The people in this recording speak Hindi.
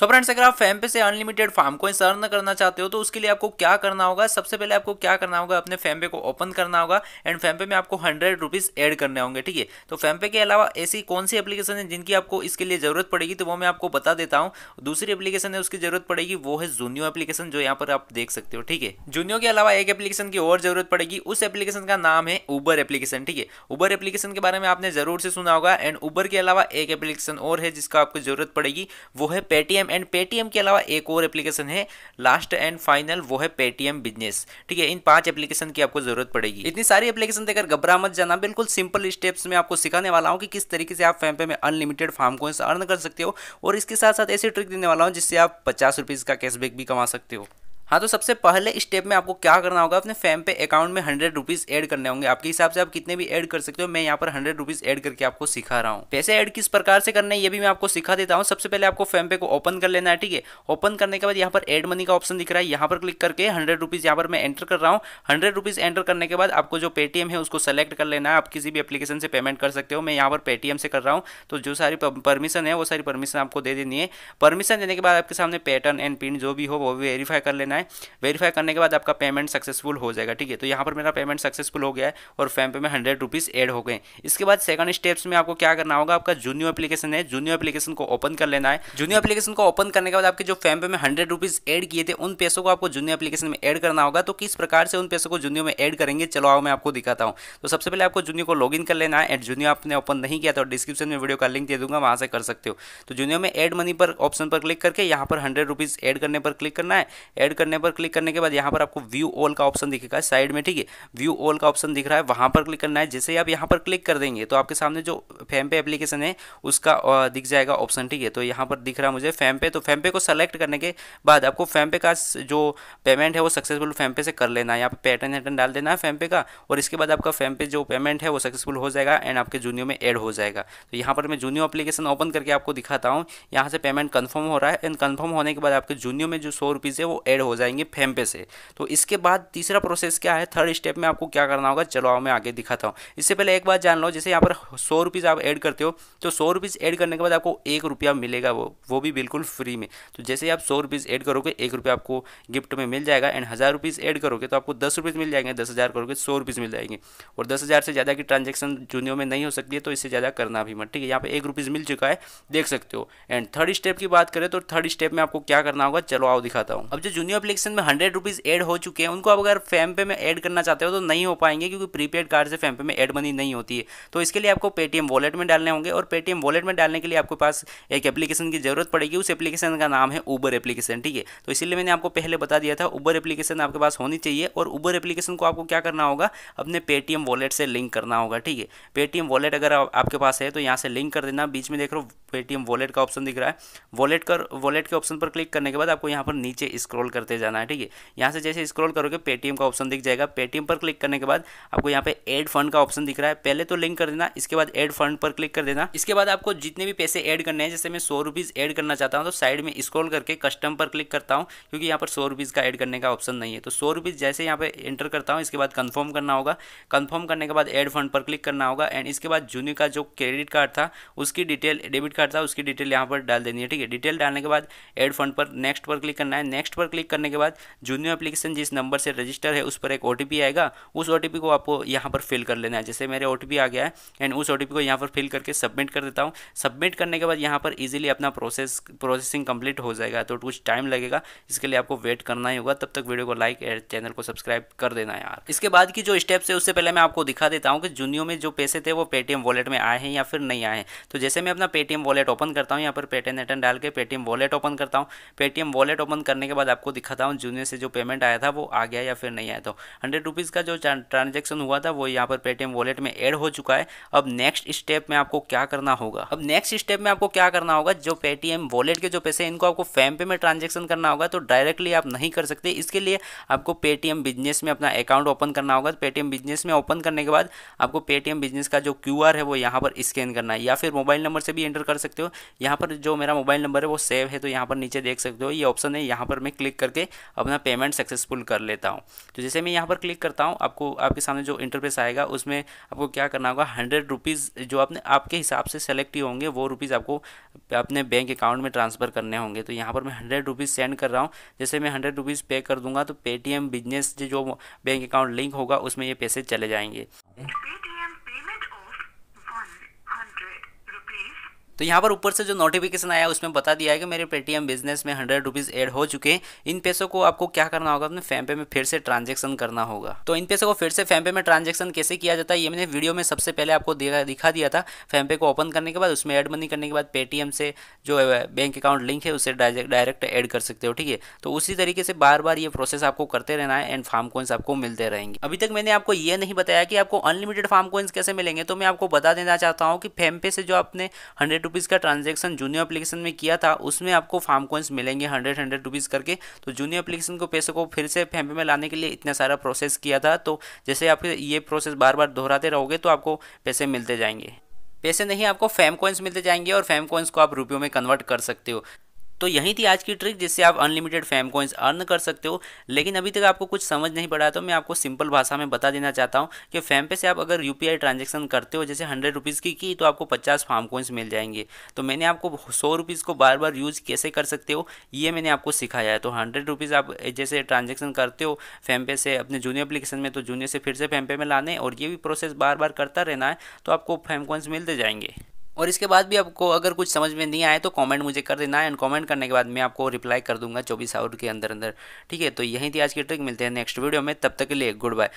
सो फ्रेंड्स अगर आप फैम पे से अनलिमिटेड फार्म को सर्न करना चाहते हो तो उसके लिए आपको क्या करना होगा सबसे पहले आपको क्या करना होगा अपने फैम पे को ओपन करना होगा एंड फैम पे में आपको हंड्रेड रुपीज़ एड करने होंगे ठीक है तो फैम पे के अलावा ऐसी कौन सी एप्लीकेशन है जिनकी आपको इसके लिए ज़रूरत पड़ेगी तो वो मैं आपको बता देता हूँ दूसरी एप्लीकेशन है उसकी ज़रूरत पड़ेगी वो है जूनियो एप्लीकेशन जो यहाँ पर आप देख सकते हो ठीक है जूनियो के अलावा एक एप्लीकेशन की और ज़रूरत पड़ेगी उस एप्लीकेशन का नाम है ऊबर एप्लीकेशन ठीक है ऊबर एप्लीकेशन के बारे में आपने ज़रूर से सुना होगा एंड ऊबर के अलावा एक एप्लीकेशन और है जिसका आपको ज़रूरत पड़ेगी वो है पेटीएम एंड पेटीएम के अलावा एक और एप्लीकेशन है लास्ट एंड फाइनल वो है पेटीएम बिजनेस ठीक है इन पांच एप्लीकेशन की आपको जरूरत पड़ेगी इतनी सारी एप्लीकेशन देकर घबरा मत जाना बिल्कुल सिंपल स्टेप्स में आपको सिखाने वाला हूँ कि किस तरीके से आप पे में अनलिमिटेड फार्म को अर्न कर सकते हो और इसके साथ साथ ऐसी ट्रिक देने वाला हूँ जिससे आप पचास का कैशबैक भी कमा सकते हो हाँ तो सबसे पहले स्टेप में आपको क्या करना होगा अपने फैम पे अकाउंट में हंड्रेड रुपीज़ एड करने होंगे आपके हिसाब से आप कितने भी ऐड कर सकते हो मैं यहाँ पर हंड्रेड रुपीज़ एड करके आपको सिखा रहा हूँ पैसे ऐड किस प्रकार से करने ये भी मैं आपको सिखा देता हूँ सबसे पहले आपको फैम पे को ओपन कर लेना है ठीक है ओपन करने के बाद यहाँ पर एड मनी का ऑप्शन दिख रहा है यहाँ पर क्लिक करके हंड्रेड रुपीज़ यहाँ पर मैं एंटर कर रहा हूँ हंड्रेड रुपीज़ एंटर करने के बाद आपको जो पेटीएम है उसको सेलेक्ट कर लेना है आप किसी भी एप्लीकेशन से पेमेंट कर सकते हो मैं यहाँ पर पेटीएम से कर रहा हूँ तो जो सारी परमिशन है वो सारी परमिशन आपको दे देनी है परमिशन देने के बाद आपके सामने पैटर्न एंड पिन जो भी हो वो वेरीफाई कर लेना है है वेरीफाई करने के बाद आपका पेमेंट सक्सेसफुल हो जाएगा ठीक है तो यहाँ पर मेरा पेमेंट सक्सेसफुल हो गया है और फैम पे में हंड्रेड रुपीज़ एड हो गए इसके बाद सेकंड स्टेप्स में आपको क्या करना होगा आपका जूनियो एप्लीकेशन है जूनियो एप्लीकेशन को ओपन कर लेना है जूनियो एप्लीकेशन को ओपन करने के बाद आपके जो फैम पे में हंड्रेड रुपीज़ एड किए थे उन पैसों को आपको जूनियो एप्लीकेशन में एड करना होगा तो किस प्रकार से उन पैसों को जूनियो में एड करेंगे चलो आओ मैं आपको दिखाता हूँ तो सबसे पहले आपको जूनियो को लॉग कर लेना है एंड जूनियो आपने ओपन नहीं किया तो डिस्क्रिप्शन में वीडियो का लिंक दे दूंगा वहाँ से कर सकते हो तो जूनियो में एड मनी पर ऑप्शन पर क्लिक करके यहाँ पर हंड्रेड रुपीज़ एड करने पर क्लिक करना है एड करने करने पर क्लिक करने के बाद यहाँ पर आपको व्यू ऑल का ऑप्शन दिखेगा साइड में ठीक है व्यू ऑल का ऑप्शन दिख रहा है वहाँ पर क्लिक करना है जैसे ही आप यहाँ पर क्लिक कर देंगे तो आपके सामने जो फैम पे एप्लीकेशन है उसका दिख जाएगा ऑप्शन ठीक है तो यहाँ पर दिख रहा है मुझे फैम पे तो फैम पे को सेलेक्ट करने के बाद आपको फैम पे का जो पेमेंट है वो सक्सेसफुल फैम पे से कर लेना है यहाँ पर पैटर्न वैटर्न डाल देना है फैम पे का और इसके बाद आपका फैम पे जो पेमेंट है वो सक्सेसफुल हो जाएगा एंड आपके जूनियो में एड हो जाएगा तो यहाँ पर मैं जूनियो अपलीकेशन ओपन करके आपको दिखाता हूँ यहाँ से पेमेंट कन्फर्म हो रहा है एंड कन्फर्म होने के बाद आपके जूनियो में जो सौ है वो एड हो जाएंगे फेम पे से तो इसके बाद तीसरा प्रोसेस क्या है थर्ड स्टेप में आपको क्या करना होगा चलो आओ मैं आगे दिखाता हूँ इससे पहले एक बात जान लो जैसे यहाँ पर सौ रुपीज़ आप ऐड करते हो तो सौ रुपीज़ ऐड करने के बाद आपको एक रुपया मिलेगा वो वो भी बिल्कुल फ्री में तो जैसे आप सौ रुपीज़ ऐड करोगे एक रुपया आपको गिफ्ट में मिल जाएगा एंड हज़ार रुपीज़ ऐड करोगे तो आपको दस रुपीज़ मिल जाएंगे दस हज़ार करोगे सौ रुपीज़ मिल जाएंगे और दस हज़ार से ज़्यादा की ट्रांजेक्शन जूनियो में नहीं हो सकती है तो इससे ज़्यादा करना भी मत ठीक है यहाँ पर एक रुपीज़ मिल चुका है देख सकते हो एंड थर्ड स्टेप की बात करें तो थर्ड स्टेप में आपको क्या करना होगा चलो आओ दिखाता हूँ अब जो जूनियो एप्लीकेशन में हंड्रेड रुपीज़ एड हो चुके हैं उनको आप अगर फेम पे में ऐड करना चाहते हो तो नहीं हो पाएंगे क्योंकि प्रीपेड कार्ड से फेम पे में एड मनी नहीं होती है तो इसके लिए आपको पेटीएम वॉलेट में डालने होंगे और पेटीएम वॉलेट में डालने के लिए आपके पास एक एप्लीकेशन की जरूरत पड़ेगी उस एप्लीकेशन का नाम है ऊबर एप्लीकेशन ठीक है तो इसीलिए मैंने आपको पहले बता दिया था ऊबर एप्लीकेशन आपके पास होनी चाहिए और ऊबर एप्लीकेशन को आपको क्या करना होगा अपने पेटीएम वॉलेट से लिंक करना होगा ठीक है पेटीएम वॉलेट अगर आपके पास है तो यहाँ से लिंक कर देना बीच में देख रहा हूँ पेटीएम वॉलेट का ऑप्शन दिख रहा है वॉलेट कर वॉलेट के ऑप्शन पर क्लिक करने के बाद आपको यहाँ पर नीचे स्क्रॉल करते करते जाना है ठीक है यहाँ से जैसे स्क्रॉल करोगे पेटीएम का ऑप्शन दिख जाएगा पेटीएम पर क्लिक करने के बाद आपको यहाँ पे एड फंड का ऑप्शन दिख रहा है पहले तो लिंक कर देना इसके बाद एड फंड पर क्लिक कर देना इसके बाद आपको जितने भी पैसे एड करने हैं जैसे मैं सौ रुपीज़ एड करना चाहता हूँ तो साइड में स्क्रॉल करके कस्टम पर क्लिक करता हूँ क्योंकि यहाँ पर सौ रुपीज़ का एड करने का ऑप्शन नहीं है तो सौ रुपीज़ जैसे यहाँ पे एंटर करता हूँ इसके बाद कन्फर्म करना होगा कन्फर्म करने के बाद एड फंड पर क्लिक करना होगा एंड इसके बाद जूनियर का जो क्रेडिट कार्ड था उसकी डिटेल डेबिट कार्ड था उसकी डिटेल यहाँ पर डाल देनी है ठीक है डिटेल डालने के बाद एड फंड पर नेक्स्ट पर क्लिक करना है नेक्स्ट पर क्लिक करना करने के बाद जूनियर एप्लीकेशन जिस नंबर से रजिस्टर है उस पर एक ओ आएगा उस ओ को आपको यहाँ पर फिल कर लेना है जैसे मेरे ओ आ गया है एंड उस ओ को यहाँ पर फिल करके सबमिट कर देता हूँ सबमिट करने के बाद यहाँ पर ईजिली अपना प्रोसेस प्रोसेसिंग कंप्लीट हो जाएगा तो कुछ टाइम लगेगा इसके लिए आपको वेट करना ही होगा तब तक वीडियो को लाइक एंड चैनल को सब्सक्राइब कर देना यार इसके बाद की जो स्टेप्स है उससे पहले मैं आपको दिखा देता हूँ कि जूनियो में जो पैसे थे वो पेटीएम वॉलेट में आए हैं या फिर नहीं आए हैं तो जैसे मैं अपना पेटीएम वॉलेट ओपन करता हूँ यहाँ पर पेटीएम एटन डाल के पेटीएम वॉलेट ओपन करता हूँ पेटीएम वॉलेट ओपन करने के बाद आपको दिखा खताउन जूनियर से जो पेमेंट आया था वो आ गया या फिर नहीं आया तो हंड्रेड रुपीज़ का जो ट्रांजेक्शन हुआ था वो यहाँ पर पेटीएम वॉलेट में एड हो चुका है अब नेक्स्ट स्टेप में आपको क्या करना होगा अब नेक्स्ट स्टेप में आपको क्या करना होगा जो पेटीएम वॉलेट के जो पैसे इनको आपको फैम पे में ट्रांजेक्शन करना होगा तो डायरेक्टली आप नहीं कर सकते इसके लिए आपको पेटीएम बिजनेस में अपना अकाउंट ओपन करना होगा पेटीएम बिजनेस में ओपन करने के बाद आपको पेटीएम बिजनेस का जो क्यू है वो यहाँ पर स्कैन करना है या फिर मोबाइल नंबर से भी एंटर कर सकते हो यहाँ पर जो मेरा मोबाइल नंबर है वो सेव है तो यहाँ पर नीचे देख सकते हो ये ऑप्शन है यहाँ पर मैं क्लिक करके करके अपना पेमेंट सक्सेसफुल कर लेता हूँ तो जैसे मैं यहाँ पर क्लिक करता हूँ आपको आपके सामने जो इंटरफेस आएगा उसमें आपको क्या करना होगा हंड्रेड रुपीज़ जो अपने आपके हिसाब से सेलेक्ट ही होंगे वो रुपीज़ आपको अपने बैंक अकाउंट में ट्रांसफ़र करने होंगे तो यहाँ पर मैं हंड्रेड रुपीज़ सेंड कर रहा हूँ जैसे मैं हंड्रेड रुपीज़ पे कर दूंगा तो पेटीएम बिजनेस जो बैंक अकाउंट लिंक होगा उसमें ये पैसे चले जाएंगे तो यहाँ पर ऊपर से जो नोटिफिकेशन आया उसमें बता दिया है कि मेरे पेटीएम बिजनेस में हंड्रेड रुपीज़ एड हो चुके हैं इन पैसों को आपको क्या करना होगा अपने फैम पे में फिर से ट्रांजेक्शन करना होगा तो इन पैसों को फिर से फैम पे में ट्रांजेक्शन कैसे किया जाता है ये मैंने वीडियो में सबसे पहले आपको दिखा दिया था फैम पे को ओपन करने के बाद उसमें एड मनी करने के बाद पेटीएम से जो बैंक अकाउंट लिंक है उसे डायरेक्ट एड कर सकते हो ठीक है तो उसी तरीके से बार बार ये प्रोसेस आपको करते रहना है एंड फार्म कोइंस आपको मिलते रहेंगे अभी तक मैंने आपको ये नहीं बताया कि आपको अनलिमिटेड फार्म कोइंस कैसे मिलेंगे तो मैं आपको बता देना चाहता हूँ कि फैम पे से जो आपने हंड्रेड रुपीज़ का ट्रांजेक्शन जूनियर अप्लीकेशन में किया था उसमें आपको फार्म कॉइन्स मिलेंगे हंड्रेड हंड्रेड रुपीज़ करके तो जूनियर अप्लीकेशन को पैसे को फिर से फेम्पे में लाने के लिए इतना सारा प्रोसेस किया था तो जैसे आप ये प्रोसेस बार बार दोहराते रहोगे तो आपको पैसे मिलते जाएंगे पैसे नहीं आपको फैम कोइंस मिलते जाएंगे और फैम कॉइन्स को आप रुपयों में कन्वर्ट कर सकते हो तो यही थी आज की ट्रिक जिससे आप अनलिमिटेड फैम कॉइन्स अर्न कर सकते हो लेकिन अभी तक आपको कुछ समझ नहीं पड़ा तो मैं आपको सिंपल भाषा में बता देना चाहता हूँ कि फैम पे से आप अगर यू ट्रांजेक्शन करते हो जैसे हंड्रेड रुपीज़ की की तो आपको पचास फार्म कॉइन्स मिल जाएंगे तो मैंने आपको सौ रुपीज़ को बार बार यूज़ कैसे कर सकते हो ये मैंने आपको सिखाया है तो हंड्रेड रुपीज़ आप जैसे ट्रांजेक्शन करते हो फैम पे से अपने जूनियर अप्लीकेशन में तो जूनियर से फिर से फैम पे में लाने और ये भी प्रोसेस बार बार करता रहना है तो आपको फैम कॉइन्स मिलते जाएंगे और इसके बाद भी आपको अगर कुछ समझ में नहीं आए तो कमेंट मुझे कर देना है एंड कमेंट करने के बाद मैं आपको रिप्लाई कर दूंगा चौबीस आवर के अंदर अंदर ठीक है तो यहीं थी आज की ट्रिक मिलते हैं नेक्स्ट वीडियो में तब तक के लिए गुड बाय